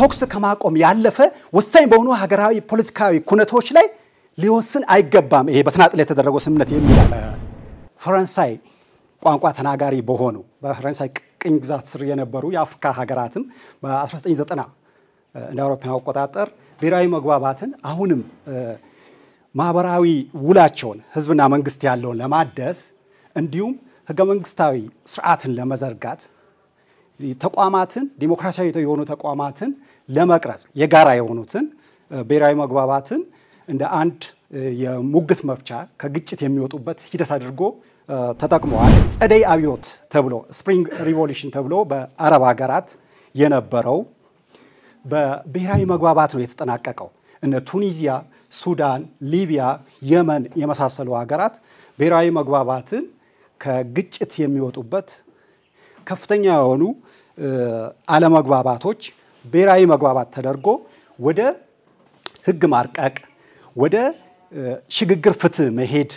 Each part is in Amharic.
ተኩስ ከማቆም ያለፈ ወሳኝ በሆኑ ሀገራዊ ፖለቲካዊ ኩነቶች ላይ ሊወስን አይገባም። ይሄ በተናጥል የተደረገው ስምምነት የሚል ፈረንሳይ ቋንቋ ተናጋሪ በሆኑ በፈረንሳይ ቅኝ ግዛት ስር የነበሩ የአፍሪካ ሀገራትም በ1990 እንደ አውሮፓውያን አቆጣጠር ብሔራዊ መግባባትን አሁንም ማህበራዊ ውላቸውን ህዝብና መንግስት ያለውን ለማደስ እንዲሁም ህገ መንግስታዊ ስርዓትን ለመዘርጋት ተቋማትን ዲሞክራሲያዊ የሆኑ ተቋማትን ለመቅረጽ የጋራ የሆኑትን ብሔራዊ መግባባትን እንደ አንድ የሙግት መፍቻ ከግጭት የሚወጡበት ሂደት አድርጎ ተጠቅመዋል። ጸደይ አብዮት ተብሎ ስፕሪንግ ሪቮሉሽን ተብሎ በአረብ ሀገራት የነበረው በብሔራዊ መግባባት ነው የተጠናቀቀው። እነ ቱኒዚያ፣ ሱዳን፣ ሊቢያ፣ የመን የመሳሰሉ ሀገራት ብሔራዊ መግባባትን ከግጭት የሚወጡበት ከፍተኛ የሆኑ አለመግባባቶች ብሔራዊ መግባባት ተደርጎ ወደ ህግ ማርቀቅ፣ ወደ ሽግግር ፍትህ መሄድ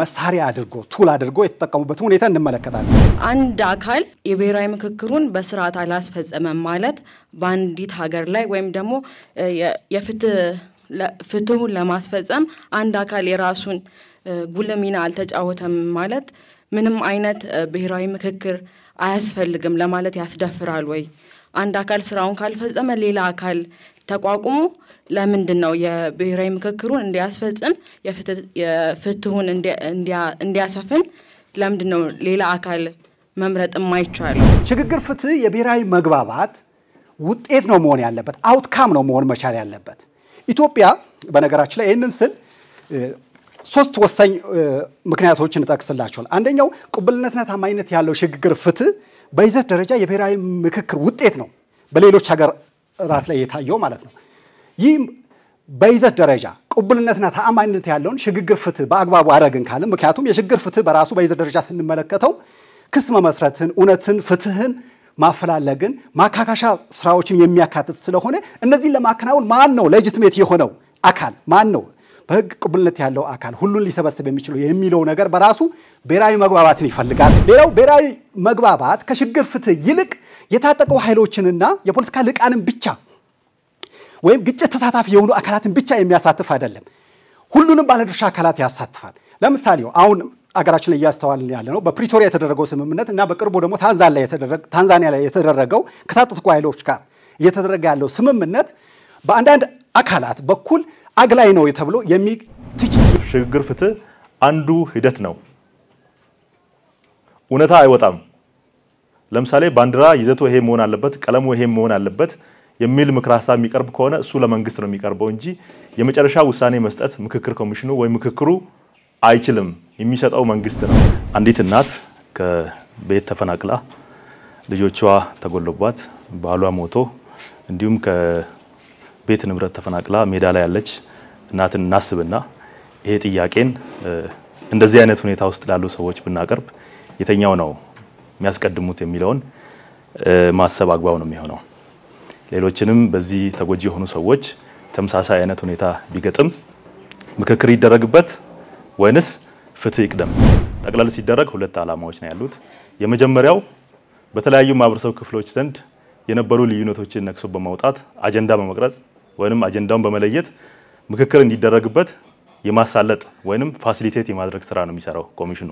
መሳሪያ አድርጎ ቱል አድርጎ የተጠቀሙበትን ሁኔታ እንመለከታለን። አንድ አካል የብሔራዊ ምክክሩን በስርዓት አላስፈጸመም ማለት በአንዲት ሀገር ላይ ወይም ደግሞ ፍትሁን ለማስፈጸም አንድ አካል የራሱን ጉልህ ሚና አልተጫወተም ማለት ምንም አይነት ብሔራዊ ምክክር አያስፈልግም ለማለት ያስደፍራል ወይ? አንድ አካል ስራውን ካልፈጸመ ሌላ አካል ተቋቁሞ ለምንድን ነው የብሔራዊ ምክክሩን እንዲያስፈጽም የፍትሁን እንዲያሰፍን ለምንድን ነው ሌላ አካል መምረጥ የማይቻለው? ሽግግር ፍትህ የብሔራዊ መግባባት ውጤት ነው መሆን ያለበት፣ አውትካም ነው መሆን መቻል ያለበት። ኢትዮጵያ በነገራችን ላይ ይህንን ስል ሶስት ወሳኝ ምክንያቶችን እጠቅስላቸዋል። አንደኛው ቅቡልነትና ታማኝነት ያለው ሽግግር ፍትህ በይዘት ደረጃ የብሔራዊ ምክክር ውጤት ነው፣ በሌሎች ሀገራት ላይ የታየው ማለት ነው። ይህ በይዘት ደረጃ ቅቡልነትና ተአማኝነት ያለውን ሽግግር ፍትህ በአግባቡ አደረግን ካለ ምክንያቱም የሽግግር ፍትህ በራሱ በይዘት ደረጃ ስንመለከተው ክስ መመስረትን፣ እውነትን፣ ፍትህን ማፈላለግን፣ ማካካሻ ስራዎችን የሚያካትት ስለሆነ እነዚህን ለማከናወን ማን ነው ሌጅትሜት የሆነው አካል ማን ነው በህግ ቅቡልነት ያለው አካል ሁሉን ሊሰበስብ የሚችለው የሚለው ነገር በራሱ ብሔራዊ መግባባትን ይፈልጋል። ሌላው ብሔራዊ መግባባት ከሽግግር ፍትህ ይልቅ የታጠቁ ኃይሎችንና የፖለቲካ ልቃንን ብቻ ወይም ግጭት ተሳታፊ የሆኑ አካላትን ብቻ የሚያሳትፍ አይደለም። ሁሉንም ባለድርሻ አካላት ያሳትፋል። ለምሳሌ አሁን አገራችን ላይ እያስተዋልን ያለ ነው በፕሪቶሪያ የተደረገው ስምምነት እና በቅርቡ ደግሞ ታንዛኒያ ላይ የተደረገው ከታጠቁ ኃይሎች ጋር እየተደረገ ያለው ስምምነት በአንዳንድ አካላት በኩል አግላይ ነው ተብሎ የሚትች ሽግግር ፍትህ አንዱ ሂደት ነው። እውነታ አይወጣም። ለምሳሌ ባንዲራ ይዘቱ ይሄ መሆን አለበት፣ ቀለሙ ይሄ መሆን አለበት የሚል ምክር ሀሳብ የሚቀርብ ከሆነ እሱ ለመንግስት ነው የሚቀርበው እንጂ የመጨረሻ ውሳኔ መስጠት ምክክር ኮሚሽኑ ወይም ምክክሩ አይችልም። የሚሰጠው መንግስት ነው። አንዲት እናት ከቤት ተፈናቅላ ልጆቿ ተጎሎባት ባሏ ሞቶ እንዲሁም ከቤት ንብረት ተፈናቅላ ሜዳ ላይ ያለች እናትን እናስብና ይሄ ጥያቄን እንደዚህ አይነት ሁኔታ ውስጥ ላሉ ሰዎች ብናቀርብ የተኛው ነው የሚያስቀድሙት የሚለውን ማሰብ አግባብ ነው የሚሆነው። ሌሎችንም በዚህ ተጎጂ የሆኑ ሰዎች ተመሳሳይ አይነት ሁኔታ ቢገጥም ምክክር ይደረግበት ወይንስ ፍትህ ይቅደም? ጠቅለል ሲደረግ ሁለት ዓላማዎች ነው ያሉት። የመጀመሪያው በተለያዩ ማህበረሰብ ክፍሎች ዘንድ የነበሩ ልዩነቶችን ነቅሶ በማውጣት አጀንዳ በመቅረጽ ወይም አጀንዳውን በመለየት ምክክር እንዲደረግበት የማሳለጥ ወይም ፋሲሊቴት የማድረግ ስራ ነው የሚሰራው ኮሚሽኑ።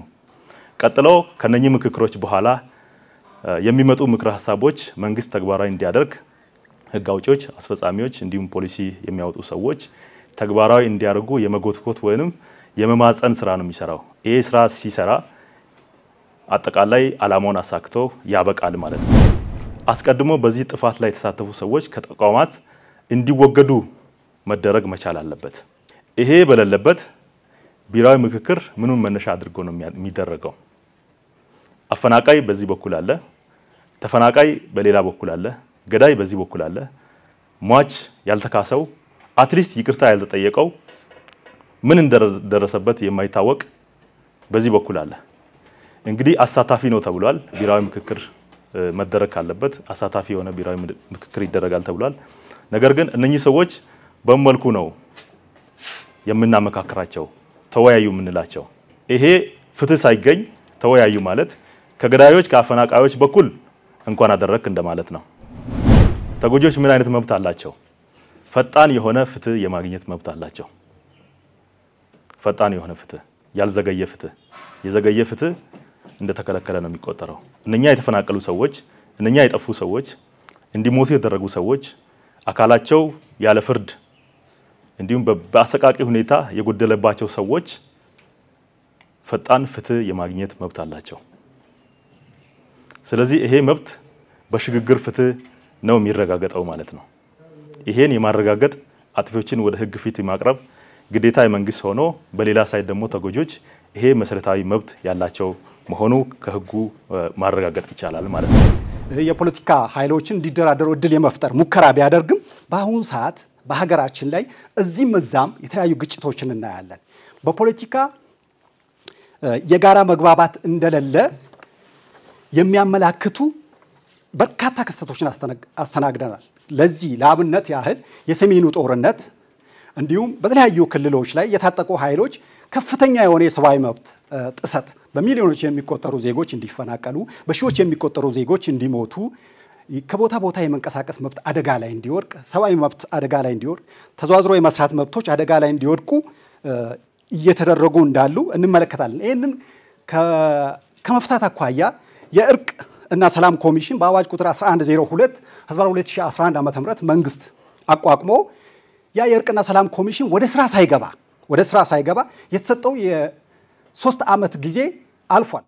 ቀጥሎ ከነኚህ ምክክሮች በኋላ የሚመጡ ምክር ሀሳቦች መንግስት ተግባራዊ እንዲያደርግ ህግ አውጪዎች፣ አስፈጻሚዎች እንዲሁም ፖሊሲ የሚያወጡ ሰዎች ተግባራዊ እንዲያደርጉ የመጎትኮት ወይም የመማፀን ስራ ነው የሚሰራው። ይሄ ስራ ሲሰራ አጠቃላይ አላማውን አሳክቶ ያበቃል ማለት ነው። አስቀድሞ በዚህ ጥፋት ላይ የተሳተፉ ሰዎች ከተቋማት እንዲወገዱ መደረግ መቻል አለበት። ይሄ በሌለበት ብሔራዊ ምክክር ምኑን መነሻ አድርጎ ነው የሚደረገው? አፈናቃይ በዚህ በኩል አለ፣ ተፈናቃይ በሌላ በኩል አለ፣ ገዳይ በዚህ በኩል አለ፣ ሟች ያልተካሰው፣ አትሊስት ይቅርታ ያልተጠየቀው፣ ምን እንደደረሰበት የማይታወቅ በዚህ በኩል አለ። እንግዲህ አሳታፊ ነው ተብሏል። ብሔራዊ ምክክር መደረግ ካለበት አሳታፊ የሆነ ብሔራዊ ምክክር ይደረጋል ተብሏል። ነገር ግን እነኚህ ሰዎች በመልኩ ነው የምናመካከራቸው ተወያዩ የምንላቸው። ይሄ ፍትህ ሳይገኝ ተወያዩ ማለት ከገዳዮች ከአፈናቃዮች በኩል እንኳን አደረክ እንደማለት ነው። ተጎጂዎች ምን አይነት መብት አላቸው? ፈጣን የሆነ ፍትህ የማግኘት መብት አላቸው። ፈጣን የሆነ ፍትህ፣ ያልዘገየ ፍትህ። የዘገየ ፍትህ እንደተከለከለ ነው የሚቆጠረው። እነኛ የተፈናቀሉ ሰዎች፣ እነኛ የጠፉ ሰዎች፣ እንዲሞቱ የተደረጉ ሰዎች አካላቸው ያለ ፍርድ እንዲሁም በአሰቃቂ ሁኔታ የጎደለባቸው ሰዎች ፈጣን ፍትህ የማግኘት መብት አላቸው። ስለዚህ ይሄ መብት በሽግግር ፍትህ ነው የሚረጋገጠው ማለት ነው። ይሄን የማረጋገጥ አጥፊዎችን ወደ ህግ ፊት የማቅረብ ግዴታ የመንግስት ሆኖ በሌላ ሳይድ ደግሞ ተጎጆች ይሄ መሰረታዊ መብት ያላቸው መሆኑ ከህጉ ማረጋገጥ ይቻላል ማለት ነው። የፖለቲካ ኃይሎችን እንዲደራደሩ እድል የመፍጠር ሙከራ ቢያደርግም በአሁኑ ሰዓት በሀገራችን ላይ እዚህም እዛም የተለያዩ ግጭቶችን እናያለን። በፖለቲካ የጋራ መግባባት እንደሌለ የሚያመላክቱ በርካታ ክስተቶችን አስተናግደናል። ለዚህ ለአብነት ያህል የሰሜኑ ጦርነት እንዲሁም በተለያዩ ክልሎች ላይ የታጠቁ ኃይሎች ከፍተኛ የሆነ የሰብአዊ መብት ጥሰት በሚሊዮኖች የሚቆጠሩ ዜጎች እንዲፈናቀሉ፣ በሺዎች የሚቆጠሩ ዜጎች እንዲሞቱ ከቦታ ቦታ የመንቀሳቀስ መብት አደጋ ላይ እንዲወድቅ፣ ሰብአዊ መብት አደጋ ላይ እንዲወድቅ፣ ተዘዋዝሮ የመስራት መብቶች አደጋ ላይ እንዲወድቁ እየተደረጉ እንዳሉ እንመለከታለን። ይህንን ከመፍታት አኳያ የእርቅ እና ሰላም ኮሚሽን በአዋጅ ቁጥር 1102 ህዝባ 2011 ዓ ም መንግስት አቋቁሞ ያ የእርቅና ሰላም ኮሚሽን ወደ ስራ ሳይገባ ወደ ስራ ሳይገባ የተሰጠው የሶስት ዓመት ጊዜ አልፏል።